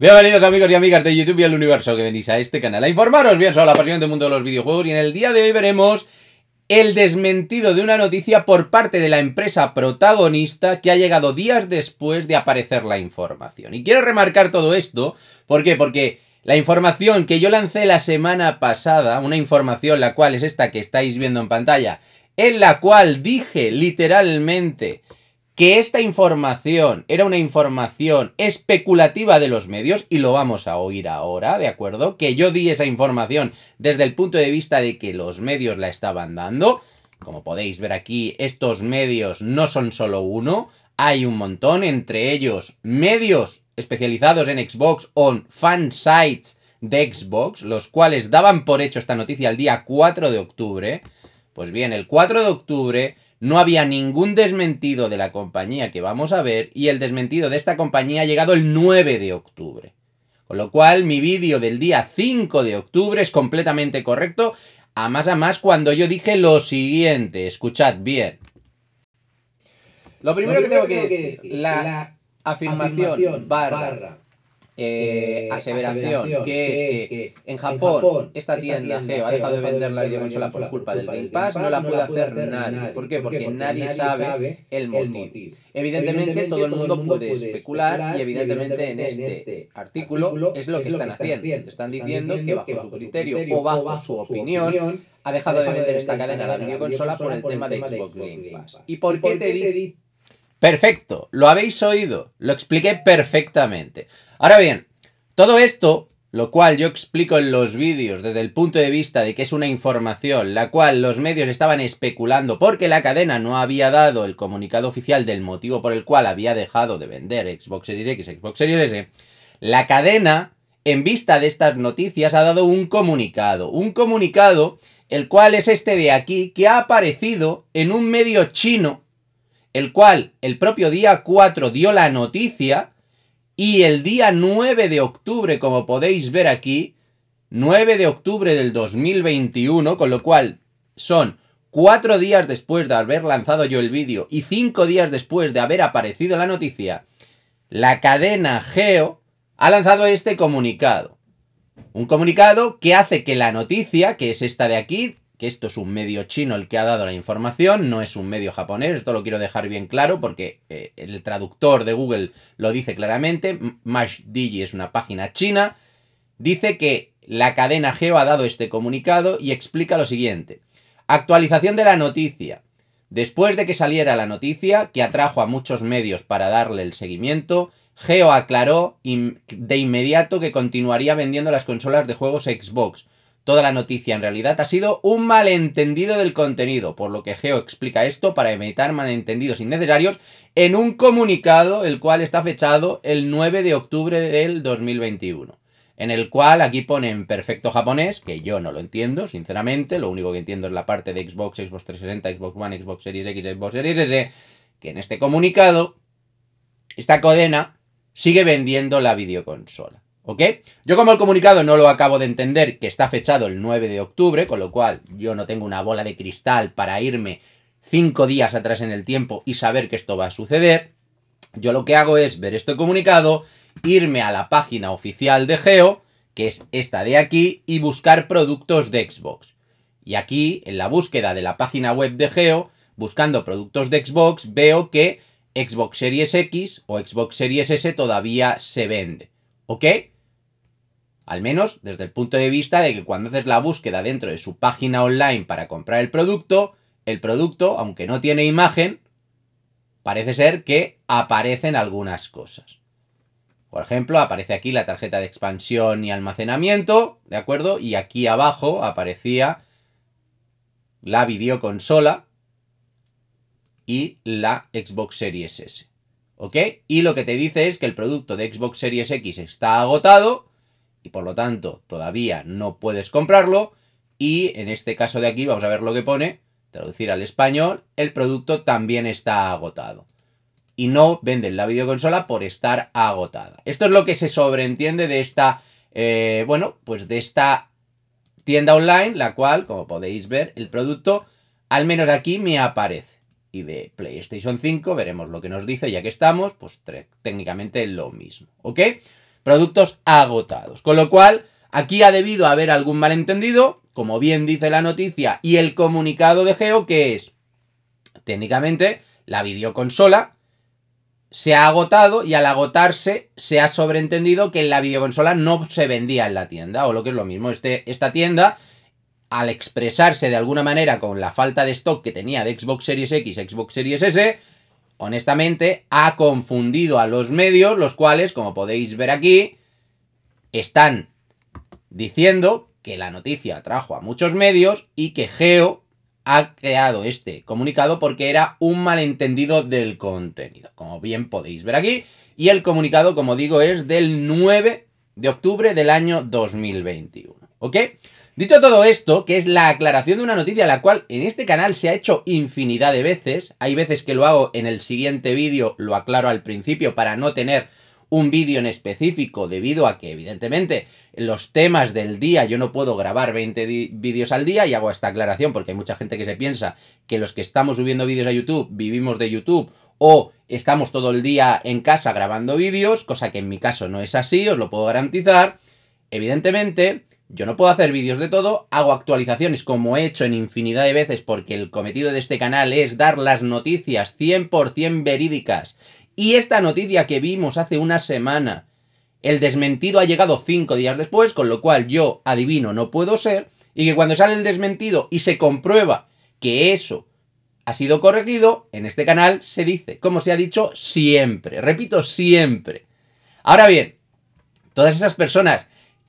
Bienvenidos amigos y amigas de YouTube y el universo que venís a este canal a informaros bien sobre la pasión del mundo de los videojuegos y en el día de hoy veremos el desmentido de una noticia por parte de la empresa protagonista que ha llegado días después de aparecer la información. Y quiero remarcar todo esto, ¿por qué? Porque la información que yo lancé la semana pasada, una información la cual es esta que estáis viendo en pantalla, en la cual dije literalmente que esta información era una información especulativa de los medios, y lo vamos a oír ahora, ¿de acuerdo? Que yo di esa información desde el punto de vista de que los medios la estaban dando. Como podéis ver aquí, estos medios no son solo uno, hay un montón, entre ellos medios especializados en Xbox o fan sites de Xbox, los cuales daban por hecho esta noticia el día 4 de octubre. Pues bien, el 4 de octubre no había ningún desmentido de la compañía que vamos a ver y el desmentido de esta compañía ha llegado el 9 de octubre. Con lo cual mi vídeo del día 5 de octubre es completamente correcto, a más a más cuando yo dije lo siguiente, escuchad bien. Lo primero, que tengo que, decir, la, la afirmación, barra eh, eh, aseveración, que es que en Japón esta tienda Geo ha dejado de vender la videoconsola por culpa del Game Pass, no la puede hacer nadie. ¿Por qué? Porque nadie sabe el motivo. Evidentemente todo el mundo puede especular y evidentemente en este, este artículo es lo que están haciendo. están diciendo que bajo su criterio o bajo su opinión ha dejado de vender esta cadena la consola por el tema de Xbox Game Pass. ¿Y por qué te dice? Perfecto, lo habéis oído, lo expliqué perfectamente. Ahora bien, todo esto, lo cual yo explico en los vídeos desde el punto de vista de que es una información la cual los medios estaban especulando porque la cadena no había dado el comunicado oficial del motivo por el cual había dejado de vender Xbox Series X, Xbox Series S, la cadena, en vista de estas noticias, ha dado un comunicado, un comunicado el cual es este de aquí, que ha aparecido en un medio chino el cual el propio día 4 dio la noticia y el día 9 de octubre, como podéis ver aquí, 9 de octubre del 2021, con lo cual son cuatro días después de haber lanzado yo el vídeo y cinco días después de haber aparecido la noticia, la cadena Geo ha lanzado este comunicado. Un comunicado que hace que la noticia, que es esta de aquí, que esto es un medio chino el que ha dado la información, no es un medio japonés, esto lo quiero dejar bien claro porque eh, el traductor de Google lo dice claramente, MashDigi es una página china, dice que la cadena Geo ha dado este comunicado y explica lo siguiente. Actualización de la noticia. Después de que saliera la noticia, que atrajo a muchos medios para darle el seguimiento, Geo aclaró de inmediato que continuaría vendiendo las consolas de juegos Xbox, Toda la noticia en realidad ha sido un malentendido del contenido, por lo que Geo explica esto para evitar malentendidos innecesarios en un comunicado el cual está fechado el 9 de octubre del 2021, en el cual aquí pone perfecto japonés, que yo no lo entiendo, sinceramente, lo único que entiendo es la parte de Xbox, Xbox 360, Xbox One, Xbox Series X, Xbox Series S, que en este comunicado esta cadena sigue vendiendo la videoconsola. ¿Ok? Yo como el comunicado no lo acabo de entender, que está fechado el 9 de octubre, con lo cual yo no tengo una bola de cristal para irme cinco días atrás en el tiempo y saber que esto va a suceder, yo lo que hago es ver este comunicado, irme a la página oficial de Geo, que es esta de aquí, y buscar productos de Xbox. Y aquí, en la búsqueda de la página web de Geo, buscando productos de Xbox, veo que Xbox Series X o Xbox Series S todavía se vende. ¿Ok? Al menos desde el punto de vista de que cuando haces la búsqueda dentro de su página online para comprar el producto, el producto, aunque no tiene imagen, parece ser que aparecen algunas cosas. Por ejemplo, aparece aquí la tarjeta de expansión y almacenamiento, ¿de acuerdo? Y aquí abajo aparecía la videoconsola y la Xbox Series S. ¿Ok? Y lo que te dice es que el producto de Xbox Series X está agotado y por lo tanto todavía no puedes comprarlo. Y en este caso de aquí, vamos a ver lo que pone, traducir al español, el producto también está agotado. Y no venden la videoconsola por estar agotada. Esto es lo que se sobreentiende de esta, eh, bueno, pues de esta tienda online, la cual, como podéis ver, el producto, al menos aquí, me aparece. Y de PlayStation 5, veremos lo que nos dice, ya que estamos, pues técnicamente lo mismo, ¿ok? productos agotados. Con lo cual, aquí ha debido haber algún malentendido, como bien dice la noticia y el comunicado de Geo, que es, técnicamente, la videoconsola se ha agotado y al agotarse se ha sobreentendido que la videoconsola no se vendía en la tienda, o lo que es lo mismo, este, esta tienda, al expresarse de alguna manera con la falta de stock que tenía de Xbox Series X, Xbox Series S, honestamente, ha confundido a los medios, los cuales, como podéis ver aquí, están diciendo que la noticia atrajo a muchos medios y que Geo ha creado este comunicado porque era un malentendido del contenido, como bien podéis ver aquí. Y el comunicado, como digo, es del 9 de octubre del año 2021. ¿ok? Dicho todo esto, que es la aclaración de una noticia la cual en este canal se ha hecho infinidad de veces, hay veces que lo hago en el siguiente vídeo, lo aclaro al principio para no tener un vídeo en específico debido a que evidentemente los temas del día yo no puedo grabar 20 vídeos al día y hago esta aclaración porque hay mucha gente que se piensa que los que estamos subiendo vídeos a YouTube vivimos de YouTube o estamos todo el día en casa grabando vídeos, cosa que en mi caso no es así, os lo puedo garantizar. Evidentemente, yo no puedo hacer vídeos de todo, hago actualizaciones como he hecho en infinidad de veces porque el cometido de este canal es dar las noticias 100% verídicas. Y esta noticia que vimos hace una semana, el desmentido ha llegado 5 días después, con lo cual yo adivino no puedo ser, y que cuando sale el desmentido y se comprueba que eso ha sido corregido, en este canal se dice, como se ha dicho siempre, repito, siempre. Ahora bien, todas esas personas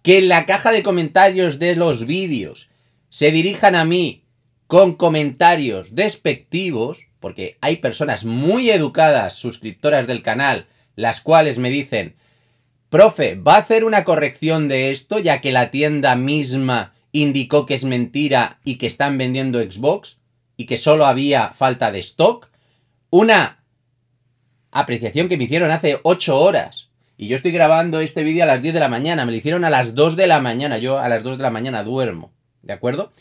que en la caja de comentarios de los vídeos se dirijan a mí con comentarios despectivos, porque hay personas muy educadas, suscriptoras del canal, las cuales me dicen, profe, ¿va a hacer una corrección de esto ya que la tienda misma indicó que es mentira y que están vendiendo Xbox y que solo había falta de stock? Una apreciación que me hicieron hace 8 horas y yo estoy grabando este vídeo a las 10 de la mañana, me lo hicieron a las 2 de la mañana, yo a las 2 de la mañana duermo, ¿de acuerdo?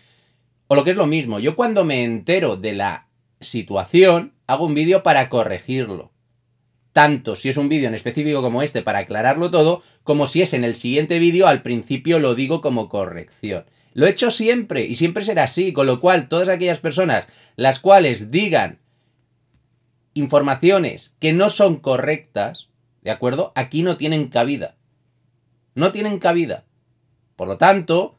O lo que es lo mismo, yo cuando me entero de la situación, hago un vídeo para corregirlo. Tanto si es un vídeo en específico como este para aclararlo todo, como si es en el siguiente vídeo, al principio lo digo como corrección. Lo he hecho siempre y siempre será así, con lo cual todas aquellas personas las cuales digan informaciones que no son correctas, ¿De acuerdo? Aquí no tienen cabida. No tienen cabida. Por lo tanto,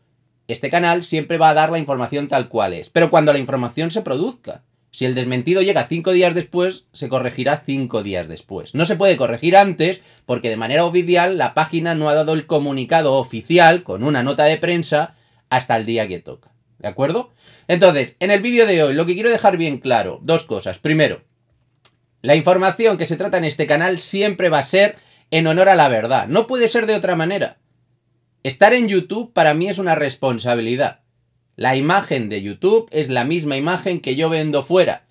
este canal siempre va a dar la información tal cual es. Pero cuando la información se produzca, si el desmentido llega cinco días después, se corregirá cinco días después. No se puede corregir antes porque de manera oficial la página no ha dado el comunicado oficial con una nota de prensa hasta el día que toca. ¿De acuerdo? Entonces, en el vídeo de hoy lo que quiero dejar bien claro, dos cosas. Primero, la información que se trata en este canal siempre va a ser en honor a la verdad. No puede ser de otra manera. Estar en YouTube para mí es una responsabilidad. La imagen de YouTube es la misma imagen que yo vendo fuera.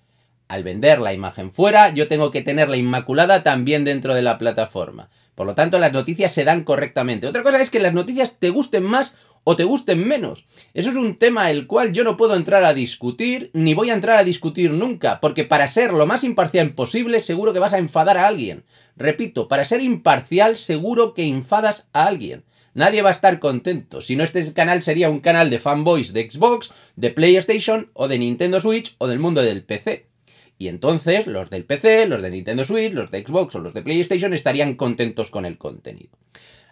Al vender la imagen fuera, yo tengo que tenerla inmaculada también dentro de la plataforma. Por lo tanto, las noticias se dan correctamente. Otra cosa es que las noticias te gusten más o te gusten menos. Eso es un tema el cual yo no puedo entrar a discutir, ni voy a entrar a discutir nunca, porque para ser lo más imparcial posible seguro que vas a enfadar a alguien. Repito, para ser imparcial seguro que enfadas a alguien. Nadie va a estar contento, si no este canal sería un canal de fanboys de Xbox, de PlayStation o de Nintendo Switch o del mundo del PC. Y entonces los del PC, los de Nintendo Switch, los de Xbox o los de PlayStation estarían contentos con el contenido.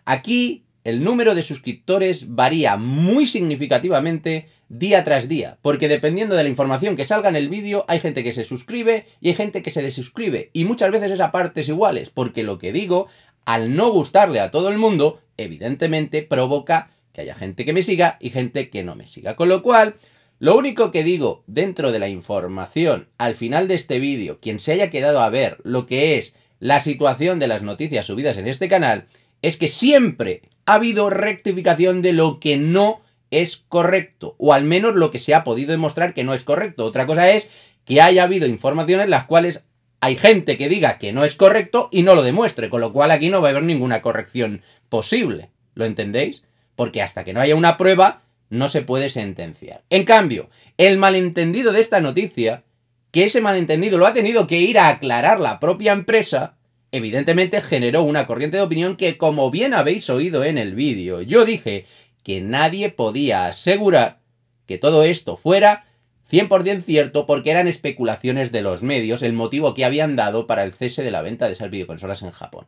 Aquí el número de suscriptores varía muy significativamente día tras día, porque dependiendo de la información que salga en el vídeo, hay gente que se suscribe y hay gente que se desuscribe, y muchas veces es a partes iguales, porque lo que digo, al no gustarle a todo el mundo, evidentemente provoca que haya gente que me siga y gente que no me siga. Con lo cual, lo único que digo dentro de la información al final de este vídeo, quien se haya quedado a ver lo que es la situación de las noticias subidas en este canal, es que siempre ha habido rectificación de lo que no es correcto, o al menos lo que se ha podido demostrar que no es correcto. Otra cosa es que haya habido informaciones las cuales hay gente que diga que no es correcto y no lo demuestre, con lo cual aquí no va a haber ninguna corrección posible. ¿Lo entendéis? Porque hasta que no haya una prueba, no se puede sentenciar. En cambio, el malentendido de esta noticia, que ese malentendido lo ha tenido que ir a aclarar la propia empresa, evidentemente generó una corriente de opinión que, como bien habéis oído en el vídeo, yo dije que nadie podía asegurar que todo esto fuera 100% cierto porque eran especulaciones de los medios el motivo que habían dado para el cese de la venta de esas videoconsolas en Japón.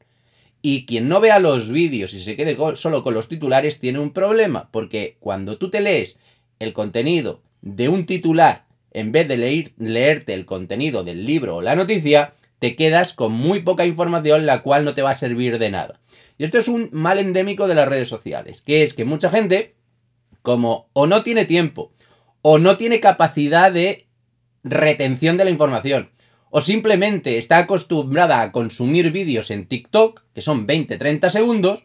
Y quien no vea los vídeos y se quede solo con los titulares tiene un problema, porque cuando tú te lees el contenido de un titular en vez de leer, leerte el contenido del libro o la noticia, te quedas con muy poca información la cual no te va a servir de nada. Y esto es un mal endémico de las redes sociales, que es que mucha gente, como o no tiene tiempo, o no tiene capacidad de retención de la información, o simplemente está acostumbrada a consumir vídeos en TikTok, que son 20-30 segundos,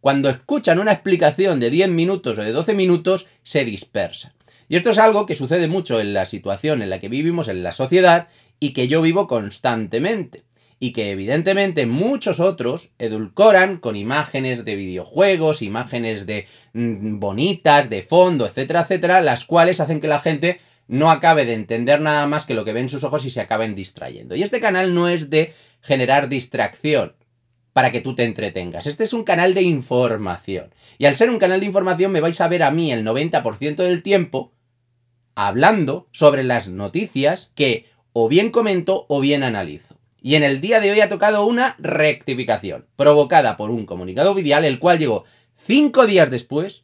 cuando escuchan una explicación de 10 minutos o de 12 minutos, se dispersan. Y esto es algo que sucede mucho en la situación en la que vivimos, en la sociedad, y que yo vivo constantemente. Y que evidentemente muchos otros edulcoran con imágenes de videojuegos, imágenes de mm, bonitas, de fondo, etcétera, etcétera, las cuales hacen que la gente no acabe de entender nada más que lo que ven sus ojos y se acaben distrayendo. Y este canal no es de generar distracción para que tú te entretengas. Este es un canal de información. Y al ser un canal de información me vais a ver a mí el 90% del tiempo hablando sobre las noticias que o bien comento o bien analizo. Y en el día de hoy ha tocado una rectificación, provocada por un comunicado video el cual llegó cinco días después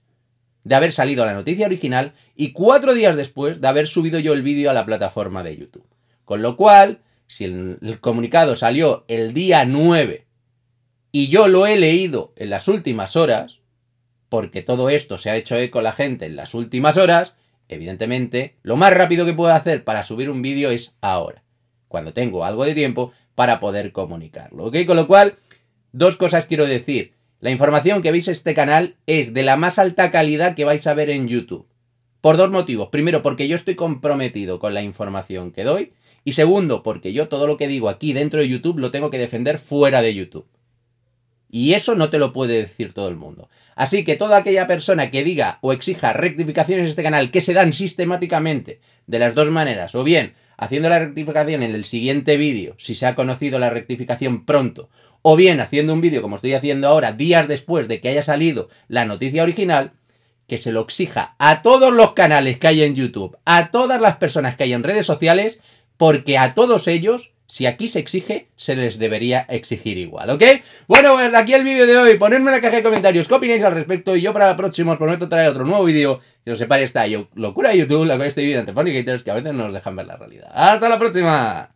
de haber salido la noticia original y cuatro días después de haber subido yo el vídeo a la plataforma de YouTube. Con lo cual, si el, el, comunicado salió el día 9 y yo lo he leído en las últimas horas, porque todo esto se ha hecho eco la gente en las últimas horas, Evidentemente, lo más rápido que puedo hacer para subir un vídeo es ahora, cuando tengo algo de tiempo para poder comunicarlo, ¿ok? Con lo cual, dos cosas quiero decir. La información que veis en este canal es de la más alta calidad que vais a ver en YouTube. Por dos motivos. Primero, porque yo estoy comprometido con la información que doy. Y segundo, porque yo todo lo que digo aquí dentro de YouTube lo tengo que defender fuera de YouTube. Y eso no te lo puede decir todo el mundo. Así que toda aquella persona que diga o exija rectificaciones en este canal que se dan sistemáticamente de las dos maneras, o bien haciendo la rectificación en el siguiente vídeo, si se ha conocido la rectificación pronto, o bien haciendo un vídeo como estoy haciendo ahora, días después de que haya salido la noticia original, que se lo exija a todos los canales que hay en YouTube, a todas las personas que hay en redes sociales, porque a todos ellos si aquí se exige, se les debería exigir igual, ¿ok? Bueno, pues aquí el vídeo de hoy. Ponedme en la caja de comentarios qué opináis al respecto. Y yo para la próxima os prometo traer otro nuevo vídeo que os separe esta locura de YouTube, la cual estoy viviendo ante Funny Gators, que a veces no nos dejan ver la realidad. ¡Hasta la próxima!